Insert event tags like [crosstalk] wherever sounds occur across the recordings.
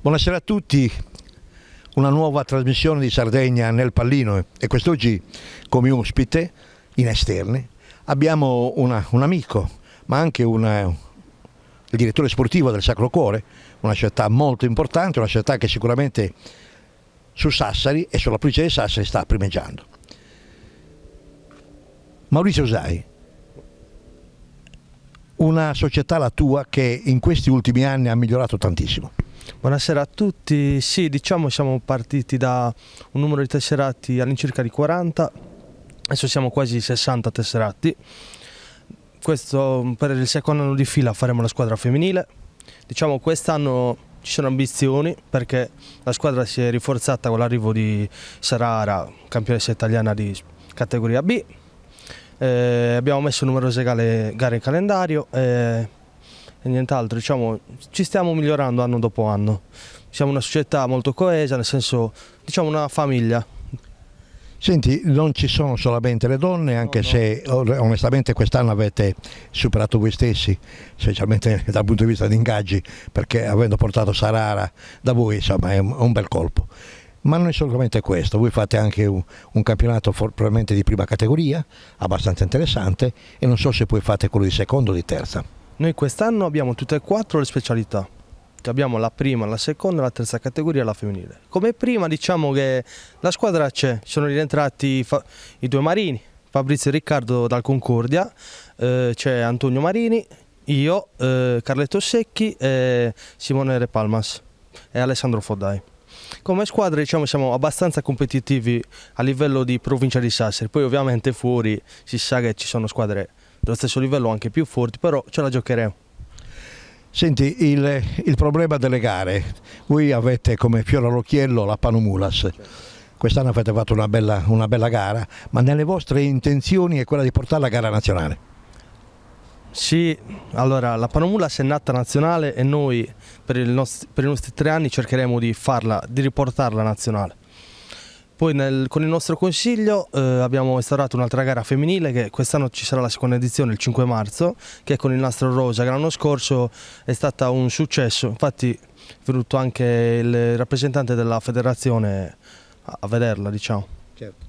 Buonasera a tutti, una nuova trasmissione di Sardegna nel pallino e quest'oggi come ospite in esterne abbiamo una, un amico ma anche una, il direttore sportivo del Sacro Cuore, una città molto importante, una città che sicuramente su Sassari e sulla provincia di Sassari sta primeggiando. Maurizio Zai, una società la tua che in questi ultimi anni ha migliorato tantissimo. Buonasera a tutti, sì diciamo siamo partiti da un numero di tesserati all'incirca di 40, adesso siamo quasi 60 tesserati questo mm, per il secondo anno di fila faremo la squadra femminile. Diciamo quest'anno ci sono ambizioni perché la squadra si è rinforzata con l'arrivo di Sarara, campionessa italiana di categoria B. Eh, abbiamo messo numerose gare, gare in calendario e, eh, e nient'altro. Diciamo, ci stiamo migliorando anno dopo anno. Siamo una società molto coesa, nel senso diciamo una famiglia. Senti, non ci sono solamente le donne, anche no, no. se onestamente quest'anno avete superato voi stessi, specialmente [laughs] dal punto di vista di ingaggi, perché avendo portato Sarara da voi, insomma, è un bel colpo. Ma non è solamente questo, voi fate anche un, un campionato for, probabilmente di prima categoria, abbastanza interessante, e non so se poi fate quello di secondo o di terza. Noi quest'anno abbiamo tutte e quattro le specialità, abbiamo la prima, la seconda, la terza categoria e la femminile. Come prima diciamo che la squadra c'è, sono rientrati i due marini, Fabrizio e Riccardo dal Concordia, eh, c'è Antonio Marini, io, eh, Carletto Secchi, eh, Simone Re Palmas e Alessandro Fodai. Come squadra diciamo siamo abbastanza competitivi a livello di provincia di Sassari, poi ovviamente fuori si sa che ci sono squadre dello stesso livello anche più forti, però ce la giocheremo. Senti, il, il, problema delle gare, voi avete come Fiora all'occhiello la Panumulas, quest'anno avete fatto una bella, una bella, gara, ma nelle vostre intenzioni è quella di portare la gara nazionale? Sì, allora la Panomulas è nata nazionale e noi per, nostri, per i nostri tre anni cercheremo di farla, di riportarla nazionale. Poi nel, con il nostro consiglio eh, abbiamo instaurato un'altra gara femminile che quest'anno ci sarà la seconda edizione il 5 marzo, che con il nastro rosa che l'anno scorso è stata un successo. Infatti è venuto anche il rappresentante della federazione a, a vederla, diciamo. Certo.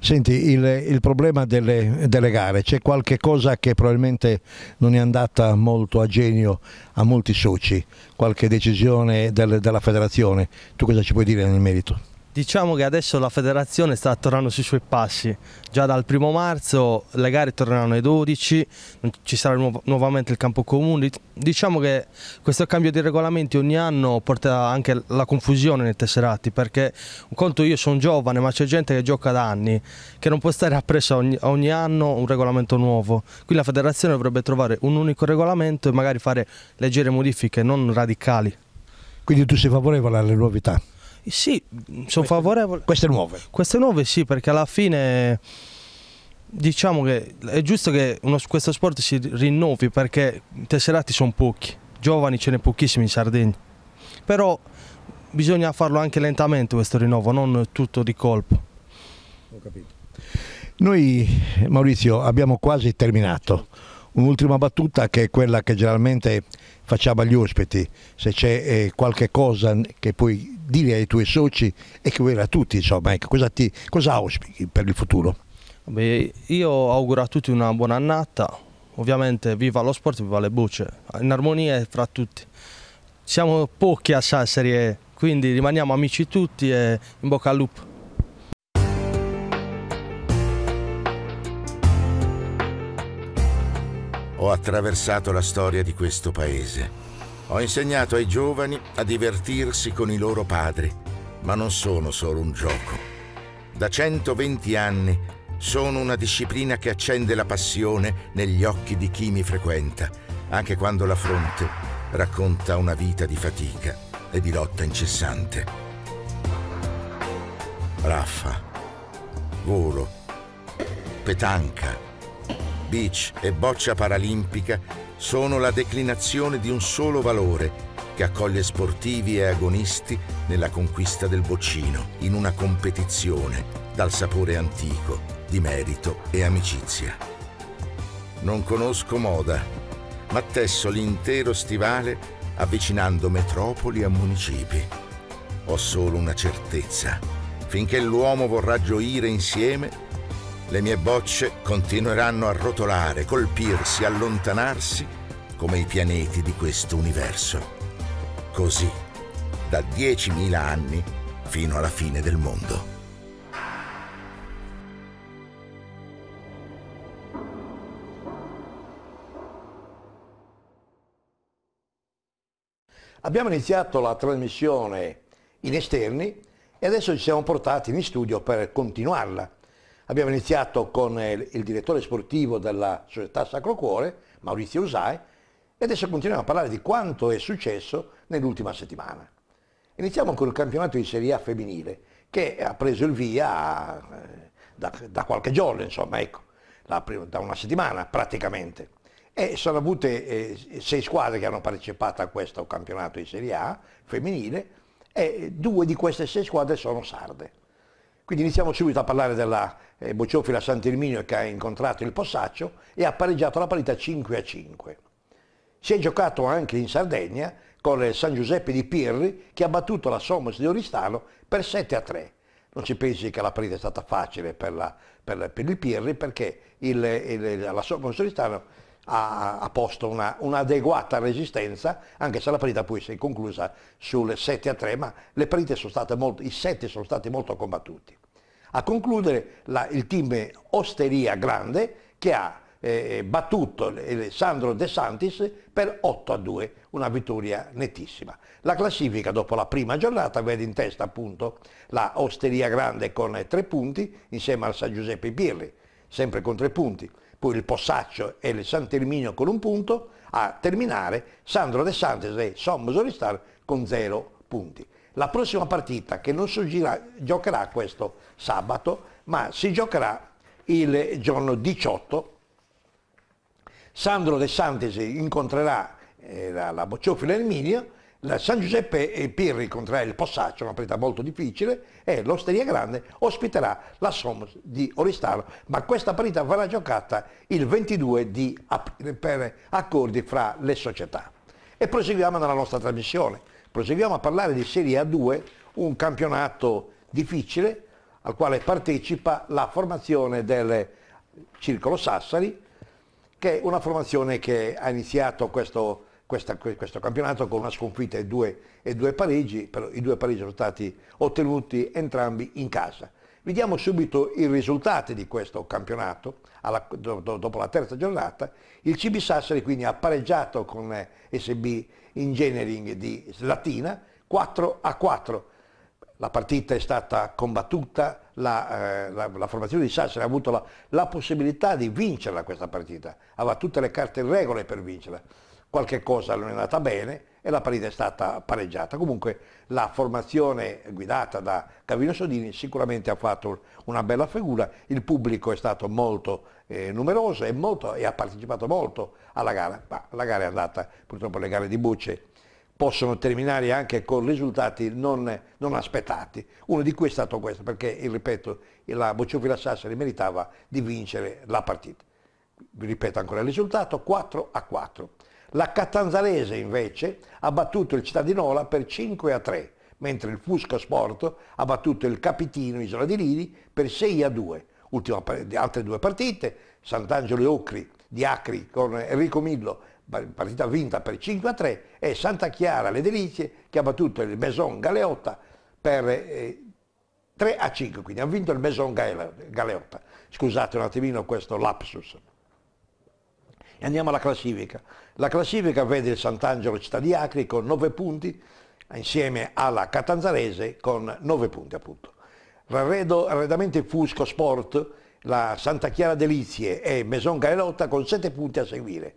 Senti, il, il, problema delle, delle gare, c'è qualche cosa che probabilmente non è andata molto a genio a molti soci, qualche decisione del, della federazione, tu cosa ci puoi dire nel merito? Diciamo che adesso la federazione sta tornando sui suoi passi, già dal primo marzo le gare torneranno ai 12, ci sarà nu nuovamente il campo comune, diciamo che questo cambio di regolamenti ogni anno porta anche la confusione nei tesserati perché un conto io sono giovane ma c'è gente che gioca da anni che non può stare appresso ogni, ogni anno un regolamento nuovo, qui la federazione dovrebbe trovare un unico regolamento e magari fare leggere modifiche non radicali. Quindi tu sei favorevole alle novità? Sì, mm, sono favorevole. Queste nuove? Queste nuove sì, perché alla fine diciamo che è giusto che uno, questo sport si rinnovi perché i tesserati sono pochi, giovani ce ne pochissimi in Sardegna, però bisogna farlo anche lentamente questo rinnovo, non tutto di colpo. Ho capito. Noi Maurizio abbiamo quasi terminato. Un'ultima battuta che è quella che generalmente facciamo agli ospiti, se c'è eh, qualche cosa che puoi dire ai tuoi soci e che vuoi a tutti, insomma, ecco, cosa, ti, cosa auspichi per il futuro? Beh, io auguro a tutti una buona annata, ovviamente viva lo sport, viva le bucce, in armonia fra tutti. Siamo pochi a Sassari, quindi rimaniamo amici tutti e in bocca al lupo. Ho attraversato la storia di questo paese ho insegnato ai giovani a divertirsi con i loro padri, ma non sono solo un gioco. Da 120 anni sono una disciplina che accende la passione negli occhi di chi mi frequenta, anche quando la fronte racconta una vita di fatica e di lotta incessante. Raffa, volo, petanca, beach e boccia paralimpica sono la declinazione di un solo valore che accoglie sportivi e agonisti nella conquista del boccino, in una competizione dal sapore antico, di merito e amicizia. Non conosco moda, ma tesso l'intero stivale avvicinando metropoli a municipi. Ho solo una certezza. Finché l'uomo vorrà gioire insieme, le mie bocce continueranno a rotolare, colpirsi, allontanarsi come i pianeti di questo universo. Così, da 10.000 anni fino alla fine del mondo. Abbiamo iniziato la trasmissione in esterni e adesso ci siamo portati in studio per continuarla Abbiamo iniziato con eh, il direttore sportivo della società Sacro Cuore, Maurizio Usai, e adesso continuiamo a parlare di quanto è successo nell'ultima settimana. Iniziamo con il campionato di Serie A femminile, che ha preso il via eh, da, da qualche giorno, insomma, ecco, da una settimana praticamente. E sono avute eh, sei squadre che hanno partecipato a questo campionato di Serie A femminile e due di queste sei squadre sono sarde. Quindi iniziamo subito a parlare della eh, bocciofila Sant'Irminio che ha incontrato il Possaccio e ha pareggiato la partita 5 a 5. Si è giocato anche in Sardegna con il San Giuseppe di Pirri che ha battuto la Somos di Oristano per 7 a 3. Non ci pensi che la partita è stata facile per, la, per, per il Pirri perché il, il, la Somos di Oristano ha, ha posto un'adeguata una resistenza anche se la partita poi si è conclusa sul 7 a 3 ma le partite sono state molto, i 7 sono stati molto combattuti. A concludere la, il team Osteria Grande che ha eh, battuto Sandro De Santis per 8 a 2, una vittoria nettissima. La classifica dopo la prima giornata vede in testa appunto la Osteria Grande con 3 punti insieme al San Giuseppe Pirri, sempre con 3 punti, poi il Possaccio e il San Terminio con un punto, a terminare Sandro De Santis e Sommo Solistar con 0 punti la prossima partita che non si giocherà questo sabato, ma si giocherà il giorno 18. Sandro De Santesi incontrerà eh, la, la Bocciofila Erminio, la San Giuseppe e Pirri incontrerà il Possaccio, una partita molto difficile, e l'Osteria Grande ospiterà la Somos di Oristano, ma questa partita verrà giocata il 22 di aprile per accordi fra le società. E proseguiamo nella nostra trasmissione. Proseguiamo a parlare di Serie A2, un campionato difficile al quale partecipa la formazione del Circolo Sassari, che è una formazione che ha iniziato questo, questa, questo campionato con una sconfitta e due, e due pareggi, però i due pareggi sono stati ottenuti entrambi in casa. Vediamo subito i risultati di questo campionato alla, do, do, dopo la terza giornata, il CB Sassari quindi ha pareggiato con eh, SB Engineering di Latina 4 a 4. La partita è stata combattuta, la, eh, la, la formazione di Sassari ha avuto la, la possibilità di vincerla questa partita, aveva tutte le carte in regole per vincerla. Qualche cosa non è andata bene, e la partita è stata pareggiata. Comunque la formazione guidata da Cavino Sodini sicuramente ha fatto una bella figura, il pubblico è stato molto eh, numeroso e, molto, e ha partecipato molto alla gara, ma la gara è andata, purtroppo le gare di Bucce possono terminare anche con risultati non, non, aspettati. Uno di cui è stato questo, perché, ripeto, la Bocciofila Sassari meritava di vincere la partita. Vi ripeto ancora il risultato, 4 a 4. La Catanzarese invece ha battuto il Cittadinola per 5 a 3, mentre il Fusco Sport ha battuto il Capitino Isola di Liri per 6 a 2. Ultima, altre due partite, Sant'Angelo e Ocri di Acri con Enrico Millo, partita vinta per 5 a 3, e Santa Chiara Le Delizie che ha battuto il Maison Galeotta per eh, 3 a 5, quindi ha vinto il Maison Galeotta. Scusate un attimino questo lapsus. E andiamo alla classifica. La classifica vede il Sant'Angelo Città di Acri con 9 punti, insieme alla Catanzarese con 9 punti appunto. Raredo, Arredamenti Fusco Sport, la Santa Chiara Delizie e Maison Gaelotta con 7 punti a seguire.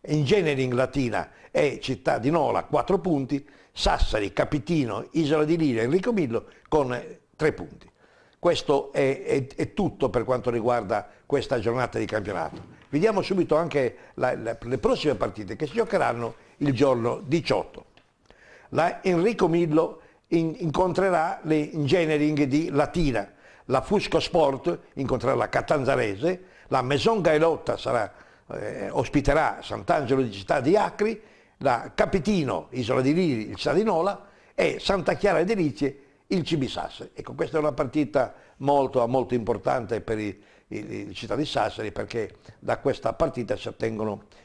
Engineering Latina e Città di Nola 4 punti, Sassari, Capitino, Isola di Lira e Enrico Millo con 3 punti. Questo è, è, è tutto per quanto riguarda questa giornata di campionato. Vediamo subito anche la, la, le prossime partite che si giocheranno il giorno 18. La Enrico Millo in, incontrerà l'Engineering di Latina, la Fusco Sport incontrerà la Catanzarese, la Maison Gailotta sarà, eh, ospiterà Sant'Angelo di Città di Acri, la Capitino, Isola di Liri, il Sadinola e Santa Chiara ed il Cibisasse. Ecco, questa è una partita molto, molto importante per i città di Sassari perché da questa partita si,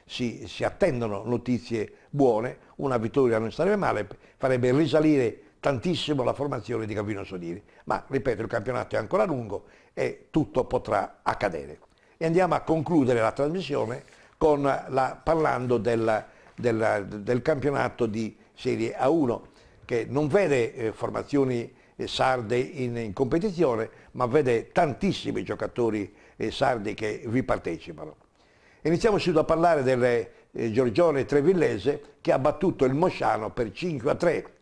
si, si attendono notizie buone, una vittoria non sarebbe male, farebbe risalire tantissimo la formazione di Gavino Sodini, ma ripeto il campionato è ancora lungo e tutto potrà accadere. E andiamo a concludere la trasmissione la, parlando della, della, del campionato di Serie A1 che non vede eh, formazioni eh, sarde in, in, competizione, ma vede tantissimi giocatori eh, sardi che vi partecipano. Iniziamo subito a parlare del eh, Giorgione Trevillese che ha battuto il Mosciano per 5 a 3,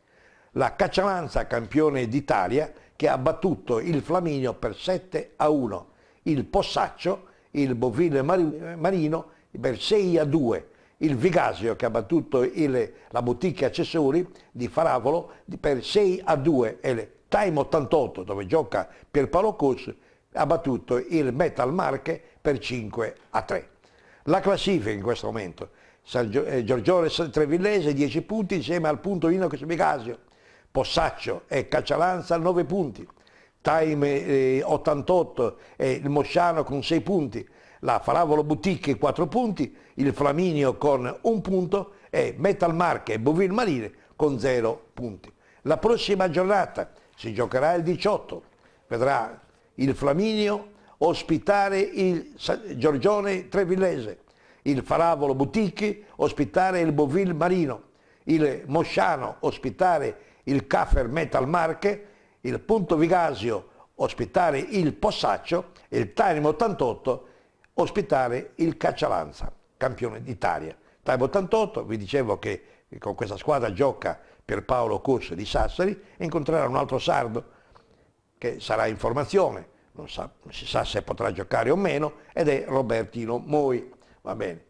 la Caccialanza campione d'Italia che ha battuto il Flaminio per 7 a 1, il Possaccio, il Bovile Marino per 6 a 2, il Vigasio che ha battuto il, la Bottica Accessori di Faravolo per 6 a 2 e il Time 88 dove gioca Pierpaolo Cus ha battuto il Metal Marche per 5 a 3. La classifica in questo momento, San eh, Giorgione Trevillese 10 punti insieme al punto Ino Casio, Possaccio e Caccialanza 9 punti, Time 88 eh, e il Mosciano con 6 punti, la Faravolo Boutique 4 punti, il Flaminio con 1 punto e Metal Marche e Bovil Marine con 0 punti. La prossima giornata si giocherà il 18, vedrà il Flaminio, ospitare il Giorgione Trevillese, il Faravolo Buticchi, ospitare il Bovil Marino, il Mosciano, ospitare il Caffer Metal Marche, il Punto Vigasio, ospitare il Possaccio e il Time 88, ospitare il Caccialanza, campione d'Italia. Time 88, vi dicevo che con questa squadra gioca per Paolo Corso di Sassari e incontrerà un altro sardo, che sarà in formazione, non, sa, non si sa se potrà giocare o meno, ed è Robertino Moi. Va bene.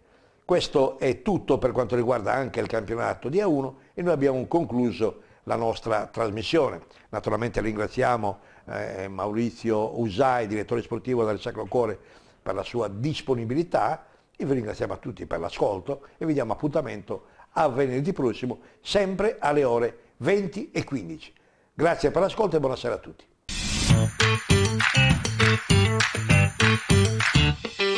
Questo è tutto per quanto riguarda anche il campionato di A1 e noi abbiamo concluso la nostra trasmissione. Naturalmente ringraziamo eh, Maurizio Usai, direttore sportivo del Sacro Cuore, per la sua disponibilità e vi ringraziamo a tutti per l'ascolto e vi diamo appuntamento a venerdì prossimo, sempre alle ore 20 e 15. Grazie per l'ascolto e buonasera a tutti. Thank you.